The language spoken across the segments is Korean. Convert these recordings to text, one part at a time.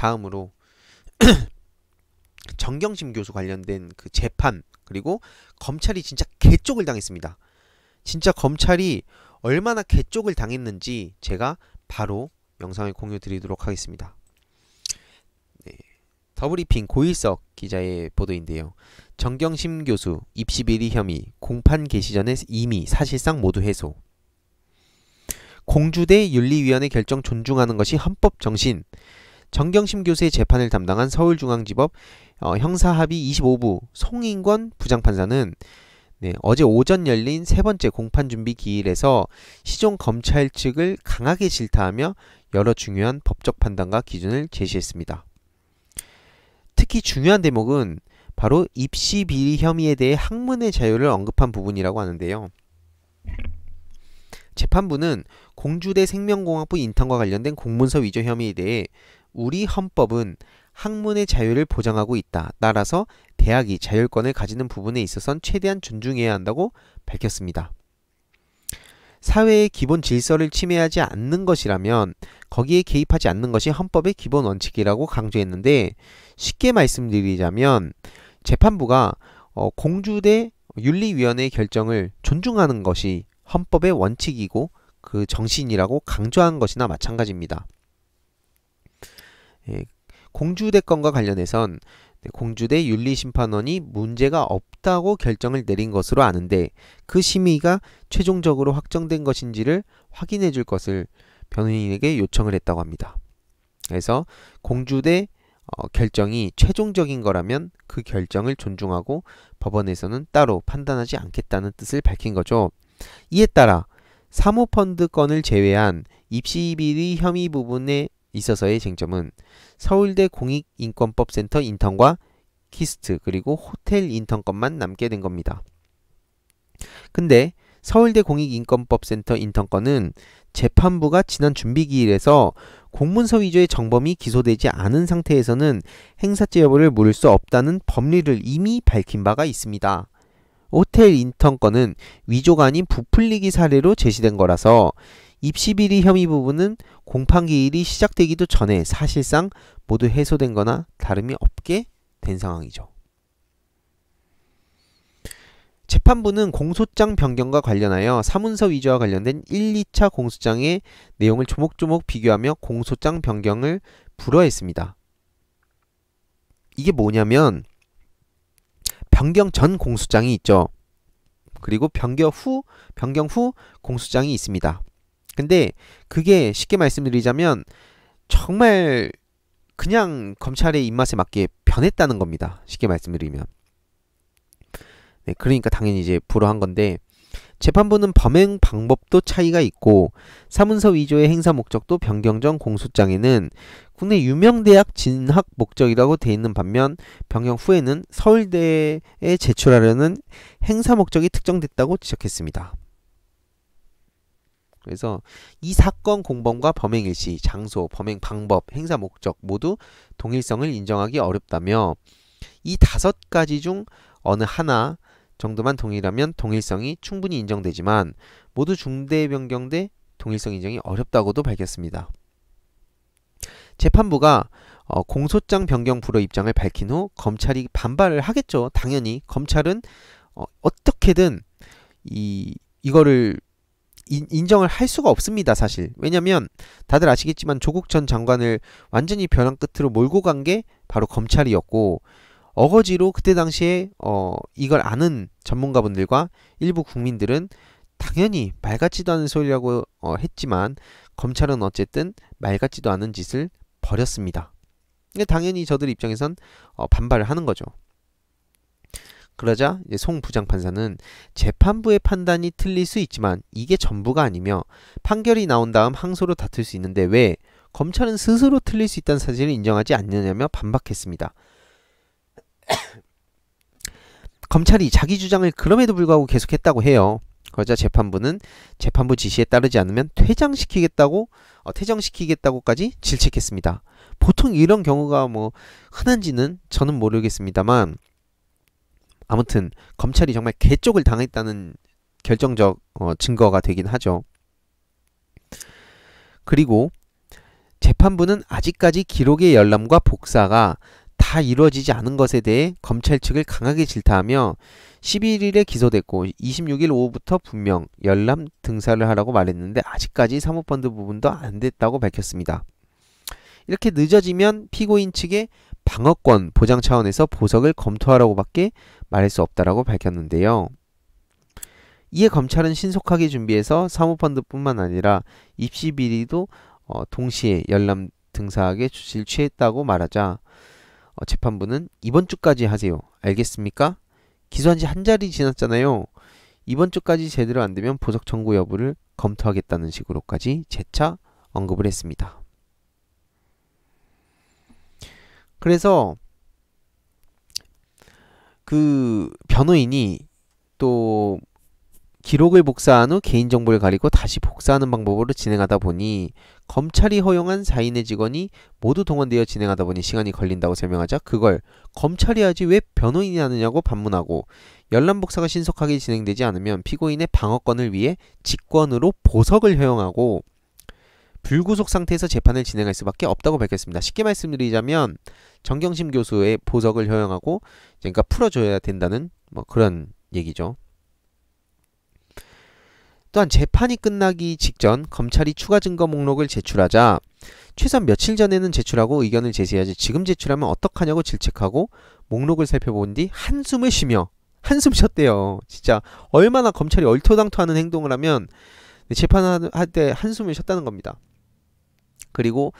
다음으로 정경심 교수 관련된 그 재판 그리고 검찰이 진짜 개쪽을 당했습니다. 진짜 검찰이 얼마나 개쪽을 당했는지 제가 바로 영상을 공유 드리도록 하겠습니다. 네. 더블이핑 고일석 기자의 보도인데요. 정경심 교수 입시 비리 혐의 공판 개시 전에 이미 사실상 모두 해소. 공주대 윤리위원회 결정 존중하는 것이 헌법 정신. 정경심 교수의 재판을 담당한 서울중앙지법 어, 형사합의 25부 송인권 부장판사는 네, 어제 오전 열린 세 번째 공판 준비 기일에서 시종 검찰 측을 강하게 질타하며 여러 중요한 법적 판단과 기준을 제시했습니다. 특히 중요한 대목은 바로 입시 비리 혐의에 대해 학문의 자유를 언급한 부분이라고 하는데요. 재판부는 공주대 생명공학부 인턴과 관련된 공문서 위조 혐의에 대해 우리 헌법은 학문의 자유를 보장하고 있다. 따라서 대학이 자율권을 가지는 부분에 있어선 최대한 존중해야 한다고 밝혔습니다. 사회의 기본 질서를 침해하지 않는 것이라면 거기에 개입하지 않는 것이 헌법의 기본 원칙이라고 강조했는데 쉽게 말씀드리자면 재판부가 어, 공주대 윤리위원회의 결정을 존중하는 것이 헌법의 원칙이고 그 정신이라고 강조한 것이나 마찬가지입니다. 예, 공주대 건과 관련해선 공주대 윤리심판원이 문제가 없다고 결정을 내린 것으로 아는데 그 심의가 최종적으로 확정된 것인지를 확인해 줄 것을 변호인에게 요청을 했다고 합니다. 그래서 공주대 어, 결정이 최종적인 거라면 그 결정을 존중하고 법원에서는 따로 판단하지 않겠다는 뜻을 밝힌 거죠. 이에 따라 사모펀드 건을 제외한 입시비리 혐의 부분에 있어서의 쟁점은 서울대 공익인권법센터 인턴과 키스트 그리고 호텔 인턴권만 남게 된 겁니다. 근데 서울대 공익인권법센터 인턴권은 재판부가 지난 준비기일에서 공문서 위조의 정범이 기소되지 않은 상태에서는 행사제 여부를 물을 수 없다는 법리를 이미 밝힌 바가 있습니다. 호텔 인턴권은 위조가 아닌 부풀리기 사례로 제시된 거라서 입시비리 혐의 부분은 공판기일이 시작되기도 전에 사실상 모두 해소된 거나 다름이 없게 된 상황이죠. 재판부는 공소장 변경과 관련하여 사문서 위조와 관련된 1, 2차 공소장의 내용을 조목조목 비교하며 공소장 변경을 불허했습니다. 이게 뭐냐면 변경 전 공소장이 있죠. 그리고 변경 후 변경 후 공소장이 있습니다. 근데 그게 쉽게 말씀드리자면 정말 그냥 검찰의 입맛에 맞게 변했다는 겁니다. 쉽게 말씀드리면. 네, 그러니까 당연히 이제 불허한 건데 재판부는 범행 방법도 차이가 있고 사문서 위조의 행사 목적도 변경전 공소장에는 국내 유명 대학 진학 목적이라고 돼 있는 반면 변경 후에는 서울대에 제출하려는 행사 목적이 특정됐다고 지적했습니다. 그래서 이 사건 공범과 범행 일시, 장소, 범행 방법, 행사 목적 모두 동일성을 인정하기 어렵다며 이 다섯 가지 중 어느 하나 정도만 동일하면 동일성이 충분히 인정되지만 모두 중대 변경돼 동일성 인정이 어렵다고도 밝혔습니다. 재판부가 어, 공소장 변경 불허 입장을 밝힌 후 검찰이 반발을 하겠죠. 당연히 검찰은 어, 어떻게든 이 이거를 인정을 인할 수가 없습니다, 사실. 왜냐면 다들 아시겠지만 조국 전 장관을 완전히 벼랑 끝으로 몰고 간 게 바로 검찰이었고 어거지로 그때 당시에 어 이걸 아는 전문가분들과 일부 국민들은 당연히 말 같지도 않은 소리라고 어 했지만 검찰은 어쨌든 말 같지도 않은 짓을 벌였습니다. 당연히 저들 입장에선 어 반발을 하는 거죠. 그러자 송 부장판사는 재판부의 판단이 틀릴 수 있지만 이게 전부가 아니며 판결이 나온 다음 항소로 다툴 수 있는데 왜 검찰은 스스로 틀릴 수 있다는 사실을 인정하지 않느냐며 반박했습니다. 검찰이 자기 주장을 그럼에도 불구하고 계속했다고 해요. 그러자 재판부는 재판부 지시에 따르지 않으면 퇴장시키겠다고 어, 퇴정시키겠다고까지 질책했습니다. 보통 이런 경우가 뭐 흔한지는 저는 모르겠습니다만 아무튼 검찰이 정말 개쪽을 당했다는 결정적 어, 증거가 되긴 하죠. 그리고 재판부는 아직까지 기록의 열람과 복사가 다 이루어지지 않은 것에 대해 검찰 측을 강하게 질타하며 11일에 기소됐고 26일 오후부터 분명 열람 등사를 하라고 말했는데 아직까지 사모펀드 부분도 안 됐다고 밝혔습니다. 이렇게 늦어지면 피고인 측에 방어권 보장 차원에서 보석을 검토하라고밖에 말할 수 없다라고 밝혔는데요. 이에 검찰은 신속하게 준비해서 사모펀드뿐만 아니라 입시 비리도 어, 동시에 열람 등사하게 조치를 취했다고 말하자 어, 재판부는 이번 주까지 하세요. 알겠습니까? 기소한 지한 자리 지났잖아요. 이번 주까지 제대로 안 되면 보석 청구 여부를 검토하겠다는 식으로까지 재차 언급을 했습니다. 그래서 그 변호인이 또 기록을 복사한 후 개인정보를 가리고 다시 복사하는 방법으로 진행하다 보니 검찰이 허용한 사인의 직원이 모두 동원되어 진행하다 보니 시간이 걸린다고 설명하자 그걸 검찰이 하지 왜 변호인이 하느냐고 반문하고 열람 복사가 신속하게 진행되지 않으면 피고인의 방어권을 위해 직권으로 보석을 허용하고 불구속 상태에서 재판을 진행할 수밖에 없다고 밝혔습니다. 쉽게 말씀드리자면 정경심 교수의 보석을 허용하고 그러니까 풀어줘야 된다는 뭐 그런 얘기죠. 또한 재판이 끝나기 직전 검찰이 추가 증거 목록을 제출하자 최소한 며칠 전에는 제출하고 의견을 제시해야지 지금 제출하면 어떡하냐고 질책하고 목록을 살펴본 뒤 한숨을 쉬며 한숨 쉬었대요. 진짜 얼마나 검찰이 얼토당토하는 행동을 하면 재판할 때 한숨을 쉬었다는 겁니다. 그리고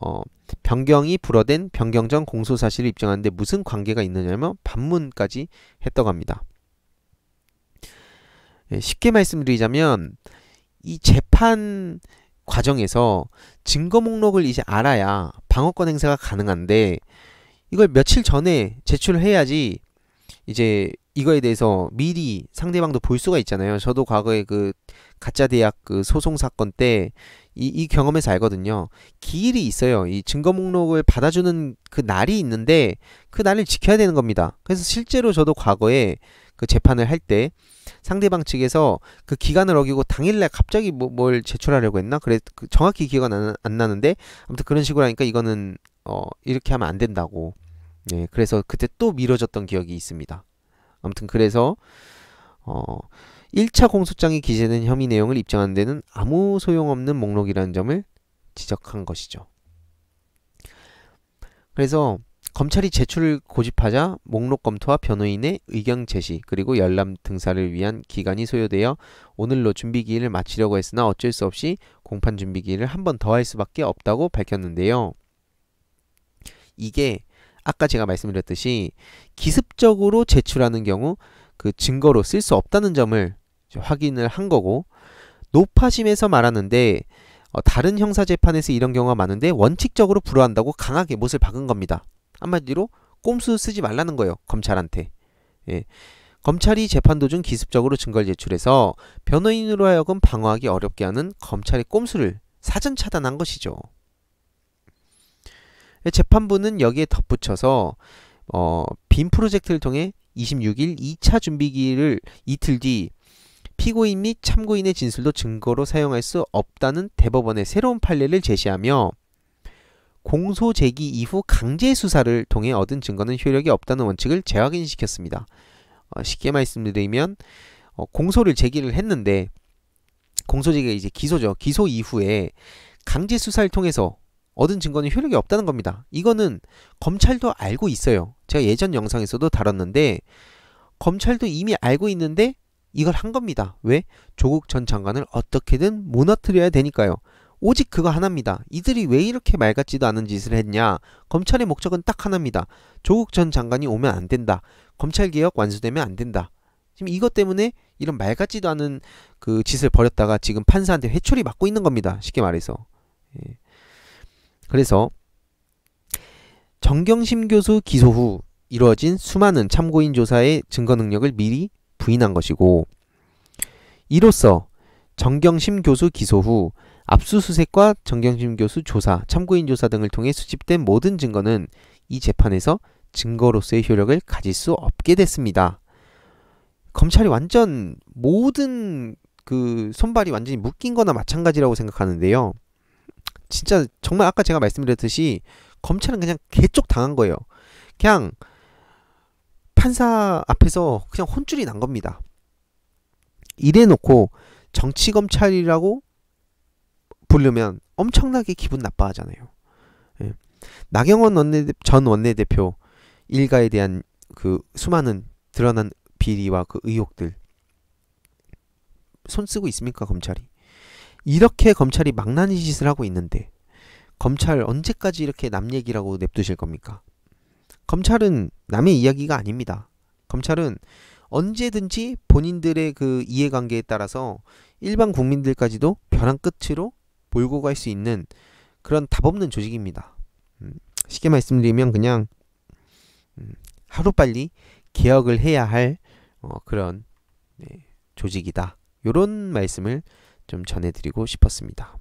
어, 변경이 불허된 변경 전 공소 사실을 입증하는데 무슨 관계가 있느냐면 반문까지 했다고 합니다. 예, 쉽게 말씀드리자면 이 재판 과정에서 증거 목록을 이제 알아야 방어권 행사가 가능한데 이걸 며칠 전에 제출해야지 이제 이거에 대해서 미리 상대방도 볼 수가 있잖아요. 저도 과거에 그 가짜 대학 그 소송 사건 때이이 경험에서 알거든요. 기일이 있어요. 이 증거 목록을 받아주는 그 날이 있는데 그 날을 지켜야 되는 겁니다. 그래서 실제로 저도 과거에 그 재판을 할 때 상대방 측에서 그 기간을 어기고 당일날 갑자기 뭐, 뭘 제출하려고 했나? 그래 그 정확히 기억은 안, 안 나는데 아무튼 그런 식으로 하니까 이거는 어 이렇게 하면 안 된다고 네, 그래서 그때 또 미뤄졌던 기억이 있습니다. 아무튼 그래서 어, 1차 공소장이 기재된 혐의 내용을 입증하는 데는 아무 소용없는 목록이라는 점을 지적한 것이죠. 그래서 검찰이 제출을 고집하자 목록 검토와 변호인의 의견 제시 그리고 열람 등사를 위한 기간이 소요되어 오늘로 준비 기일을 마치려고 했으나 어쩔 수 없이 공판 준비 기일을 한번 더 할 수밖에 없다고 밝혔는데요. 이게 아까 제가 말씀드렸듯이 기습적으로 제출하는 경우 그 증거로 쓸 수 없다는 점을 확인을 한 거고 노파심에서 말하는데 어, 다른 형사 재판에서 이런 경우가 많은데 원칙적으로 불허한다고 강하게 못을 박은 겁니다. 한마디로 꼼수 쓰지 말라는 거예요. 검찰한테. 예. 검찰이 재판 도중 기습적으로 증거를 제출해서 변호인으로 하여금 방어하기 어렵게 하는 검찰의 꼼수를 사전 차단한 것이죠. 재판부는 여기에 덧붙여서 어, 빔 프로젝트를 통해 26일 2차 준비기를 이틀 뒤 피고인 및 참고인의 진술도 증거로 사용할 수 없다는 대법원의 새로운 판례를 제시하며 공소 제기 이후 강제 수사를 통해 얻은 증거는 효력이 없다는 원칙을 재확인시켰습니다. 어, 쉽게 말씀드리면 어, 공소를 제기를 했는데 공소제기가 이제 기소죠. 기소 이후에 강제 수사를 통해서 얻은 증거는 효력이 없다는 겁니다. 이거는 검찰도 알고 있어요. 제가 예전 영상에서도 다뤘는데 검찰도 이미 알고 있는데 이걸 한 겁니다. 왜? 조국 전 장관을 어떻게든 무너뜨려야 되니까요. 오직 그거 하나입니다. 이들이 왜 이렇게 말 같지도 않은 짓을 했냐? 검찰의 목적은 딱 하나입니다. 조국 전 장관이 오면 안 된다. 검찰개혁 완수되면 안 된다. 지금 이것 때문에 이런 말 같지도 않은 그 짓을 벌였다가 지금 판사한테 회초리 맞고 있는 겁니다. 쉽게 말해서. 예. 그래서 정경심 교수 기소 후이루어진 수많은 참고인 조사의 증거 능력을 미리 부인한 것이고 이로써 정경심 교수 기소 후 압수수색과 정경심 교수 조사, 참고인 조사 등을 통해 수집된 모든 증거는 이 재판에서 증거로서의 효력을 가질 수 없게 됐습니다. 검찰이 완전 모든 그 손발이 완전히 묶인 거나 마찬가지라고 생각하는데요. 진짜 정말 아까 제가 말씀드렸듯이 검찰은 그냥 개쪽 당한 거예요. 그냥 판사 앞에서 그냥 혼쭐이 난 겁니다. 이래놓고 정치 검찰이라고 부르면 엄청나게 기분 나빠하잖아요. 예. 나경원 원내전 원내대표 일가에 대한 그 수많은 드러난 비리와 그 의혹들 손 쓰고 있습니까 검찰이? 이렇게 검찰이 망나니 짓을 하고 있는데 검찰 언제까지 이렇게 남 얘기라고 냅두실 겁니까? 검찰은 남의 이야기가 아닙니다. 검찰은 언제든지 본인들의 그 이해관계에 따라서 일반 국민들까지도 벼랑 끝으로 몰고 갈 수 있는 그런 답없는 조직입니다. 음, 쉽게 말씀드리면 그냥 음, 하루빨리 개혁을 해야 할 어, 그런 네, 조직이다. 이런 말씀을 좀 전해드리고 싶었습니다.